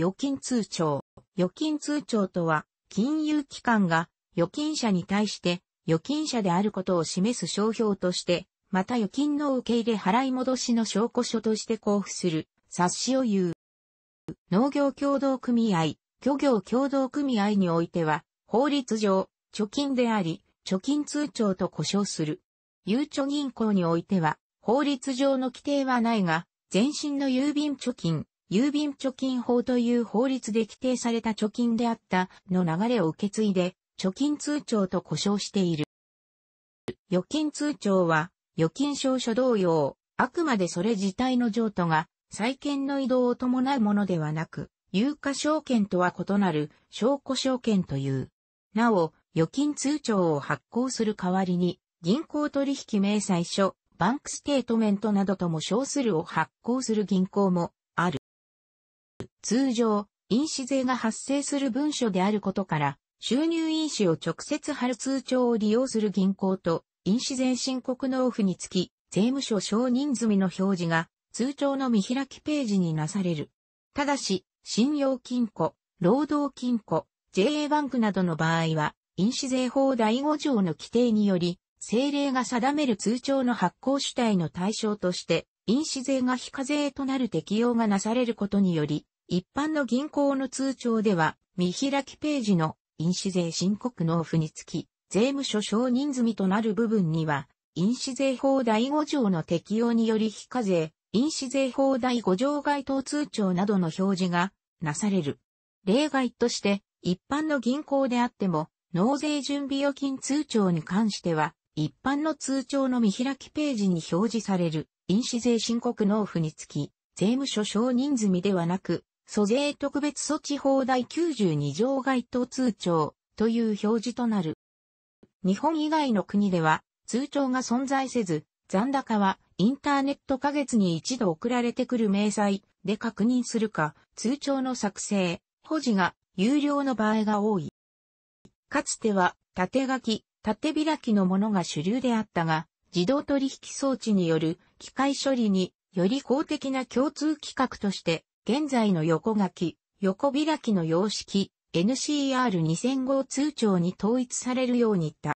預金通帳。預金通帳とは、金融機関が預金者に対して預金者であることを示す商標として、また預金の受け入れ払い戻しの証拠書として交付する冊子を言う。農業協同組合、漁業協同組合においては、法律上、貯金であり、貯金通帳と呼称する。ゆうちょ銀行においては、法律上の規定はないが、全身の郵便貯金、郵便貯金法という法律で規定された貯金であったの流れを受け継いで、貯金通帳と呼称している。預金通帳は、預金証書同様、あくまでそれ自体の譲渡が、債権の移動を伴うものではなく、有価証券とは異なる証拠証券という。なお、預金通帳を発行する代わりに、銀行取引明細書、バンクステートメントなどとも称するを発行する銀行も通常、印紙税が発生する文書であることから、収入印紙を直接貼る通帳を利用する銀行と、印紙税申告納付につき、税務署承認済みの表示が、通帳の見開きページになされる。ただし、信用金庫、労働金庫、JA バンクなどの場合は、印紙税法第5条の規定により、政令が定める通帳の発行主体の対象として、印紙税が非課税となる適用がなされることにより、一般の銀行の通帳では、見開きページの印紙税申告納付につき、税務署承認済みとなる部分には、印紙税法第5条の適用により非課税、印紙税法第5条該当通帳などの表示がなされる。例外として、一般の銀行であっても、納税準備預金通帳に関しては、一般の通帳の見開きページに表示される、印紙税申告納付につき、税務署承認済みではなく、租税特別措置法第92条該当通帳という表示となる。日本以外の国では通帳が存在せず、残高はインターネット過月に一度送られてくる明細で確認するか、通帳の作成、保持が有料の場合が多い。かつては縦書き、縦開きのものが主流であったが、自動取引装置による機械処理により公的な共通規格として現在の横書き、横開きの様式、NCR2005 通帳に統一されるようにった。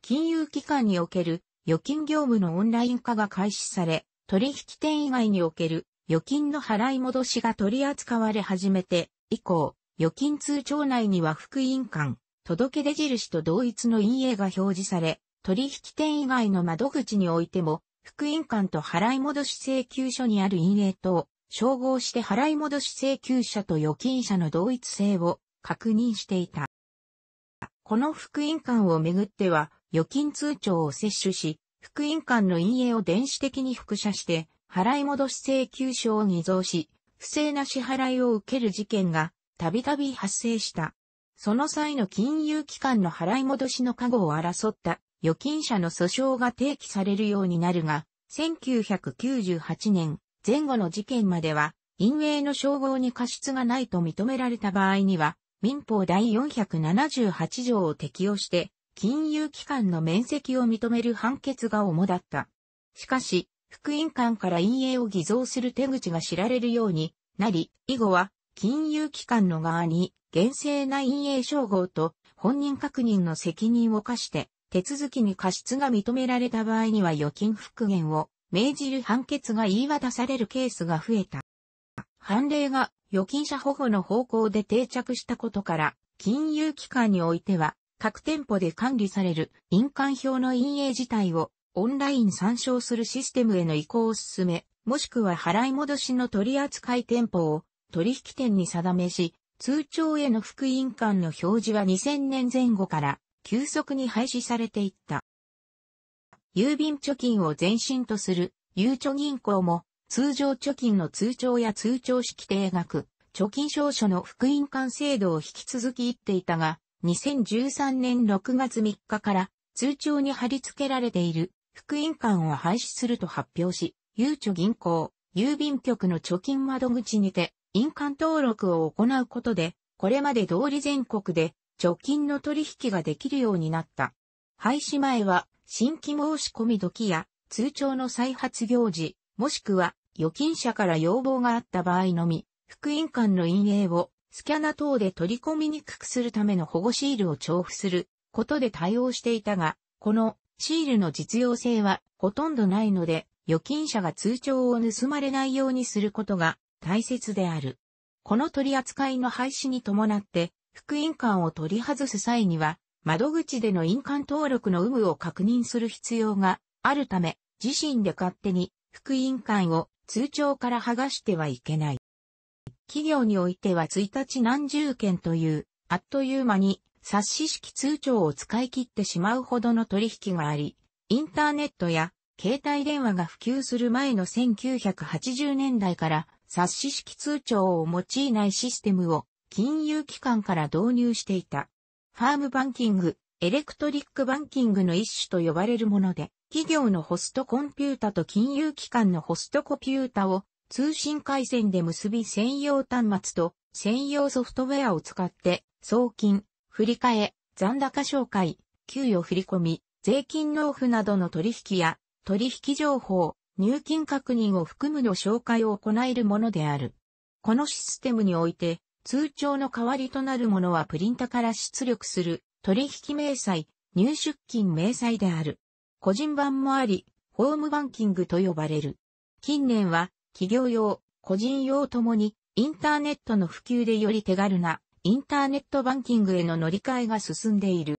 金融機関における預金業務のオンライン化が開始され、取引店以外における預金の払い戻しが取り扱われ始めて以降、預金通帳内には副印鑑、届出印と同一の陰影が表示され、取引店以外の窓口においても、副印鑑と払い戻し請求書にある陰影等、照合して払い戻し請求者と預金者の同一性を確認していた。この福音館をめぐっては、預金通帳を摂取し、福音館の陰影を電子的に複写して、払い戻し請求書を偽造し、不正な支払いを受ける事件が、たびたび発生した。その際の金融機関の払い戻しの過護を争った預金者の訴訟が提起されるようになるが、1998年、前後の事件までは、陰影の称号に過失がないと認められた場合には、民法第478条を適用して、金融機関の面積を認める判決が主だった。しかし、副印鑑から陰影を偽造する手口が知られるようになり、以後は、金融機関の側に、厳正な陰影称号と本人確認の責任を課して、手続きに過失が認められた場合には預金復元を命じる判決が言い渡されるケースが増えた。判例が預金者保護の方向で定着したことから、金融機関においては、各店舗で管理される印鑑表の陰影自体をオンライン参照するシステムへの移行を進め、もしくは払い戻しの取扱店舗を取引店に定めし、通帳への副印鑑の表示は2000年前後から急速に廃止されていった。郵便貯金を前身とする、ゆうちょ銀行も、通常貯金の通帳や通帳式定額、貯金証書の副印鑑制度を引き続き言っていたが、2013年6月3日から通帳に貼り付けられている副印鑑を廃止すると発表し、ゆうちょ銀行、郵便局の貯金窓口にて、印鑑登録を行うことで、これまで通り全国で貯金の取引ができるようになった。廃止前は新規申し込み時や通帳の再発行時、もしくは預金者から要望があった場合のみ、副印鑑の陰影をスキャナ等で取り込みにくくするための保護シールを重複することで対応していたが、このシールの実用性はほとんどないので、預金者が通帳を盗まれないようにすることが大切である。この取り扱いの廃止に伴って、副印鑑を取り外す際には、窓口での印鑑登録の有無を確認する必要があるため、自身で勝手に副印鑑を通帳から剥がしてはいけない。企業においては1日何十件という、あっという間に冊子式通帳を使い切ってしまうほどの取引があり、インターネットや携帯電話が普及する前の1980年代から冊子式通帳を用いないシステムを金融機関から導入していた。ファームバンキング、エレクトリックバンキングの一種と呼ばれるもので、企業のホストコンピュータと金融機関のホストコピュータを通信回線で結び専用端末と専用ソフトウェアを使って、送金、振り替え、残高紹介、給与振込、税金納付などの取引や、取引情報、入金確認を含むの紹介を行えるものである。このシステムにおいて、通帳の代わりとなるものはプリンタから出力する取引明細、入出金明細である。個人版もあり、ホームバンキングと呼ばれる。近年は企業用、個人用ともにインターネットの普及でより手軽なインターネットバンキングへの乗り換えが進んでいる。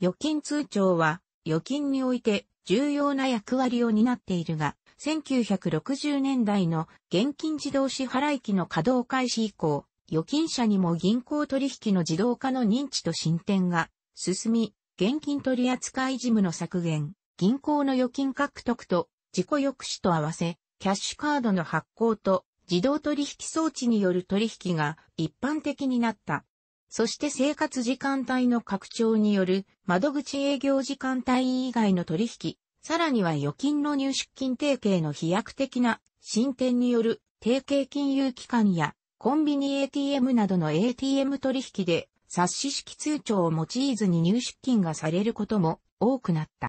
預金通帳は預金において重要な役割を担っているが、1960年代の現金自動支払機の稼働開始以降、預金者にも銀行取引の自動化の認知と進展が進み、現金取扱事務の削減、銀行の預金獲得と自己抑止と合わせ、キャッシュカードの発行と自動取引装置による取引が一般的になった。そして生活時間帯の拡張による窓口営業時間帯以外の取引、さらには預金の入出金提携の飛躍的な進展による提携金融機関やコンビニ ATM などの ATM 取引で、冊子式通帳を用いずに入出金がされることも多くなった。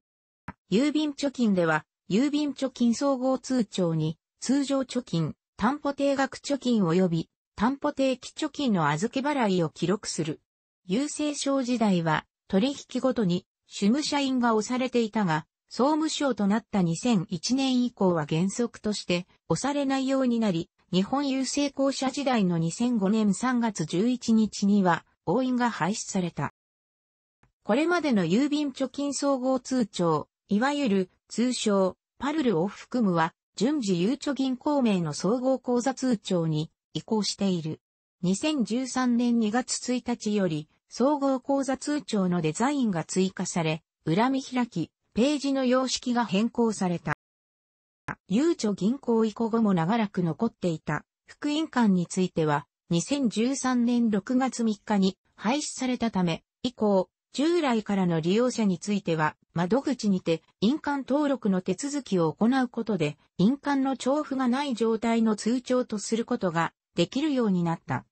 郵便貯金では、郵便貯金総合通帳に、通常貯金、担保定額貯金及び、担保定期貯金の預け払いを記録する。郵政省時代は、取引ごとに、主務社員が押されていたが、総務省となった2001年以降は原則として、押されないようになり、日本郵政公社時代の2005年3月11日には、押印が廃止された。これまでの郵便貯金総合通帳、いわゆる通称パルルを含むは、順次郵貯銀行名の総合口座通帳に移行している。2013年2月1日より、総合口座通帳のデザインが追加され、裏見開き、ページの様式が変更された。ゆうちょ銀行以降後も長らく残っていた、福音館については、2013年6月3日に廃止されたため、以降、従来からの利用者については、窓口にて印鑑登録の手続きを行うことで、印鑑の調布がない状態の通帳とすることができるようになった。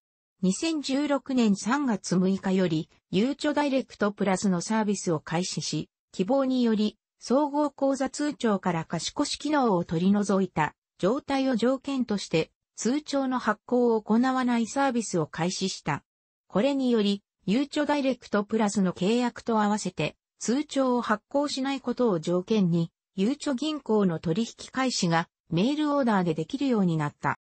2016年3月6日より、ゆうちょダイレクトプラスのサービスを開始し、希望により総合口座通帳から貸し越し機能を取り除いた状態を条件として通帳の発行を行わないサービスを開始した。これにより、ゆうちょダイレクトプラスの契約と合わせて通帳を発行しないことを条件に、ゆうちょ銀行の取引開始がメールオーダーでできるようになった。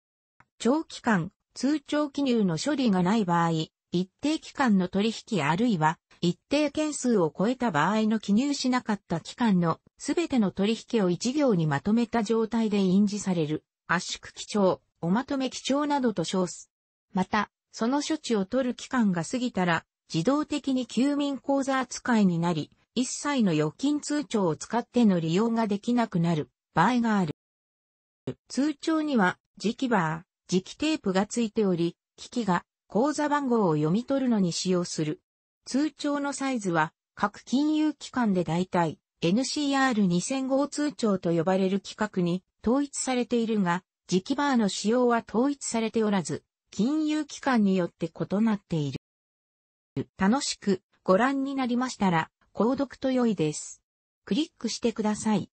長期間、通帳記入の処理がない場合、一定期間の取引あるいは一定件数を超えた場合の記入しなかった期間のすべての取引を一行にまとめた状態で印字される圧縮基調、おまとめ基調などと称す。また、その処置を取る期間が過ぎたら自動的に休眠口座扱いになり、一切の預金通帳を使っての利用ができなくなる場合がある。通帳には磁気バー、磁気テープがついており、機器が口座番号を読み取るのに使用する通帳のサイズは各金融機関で大体 n c r 2 0 0 5号通帳と呼ばれる規格に統一されているが、磁気バーの使用は統一されておらず、金融機関によって異なっている。楽しくご覧になりましたら、購読と良いです。クリックしてください。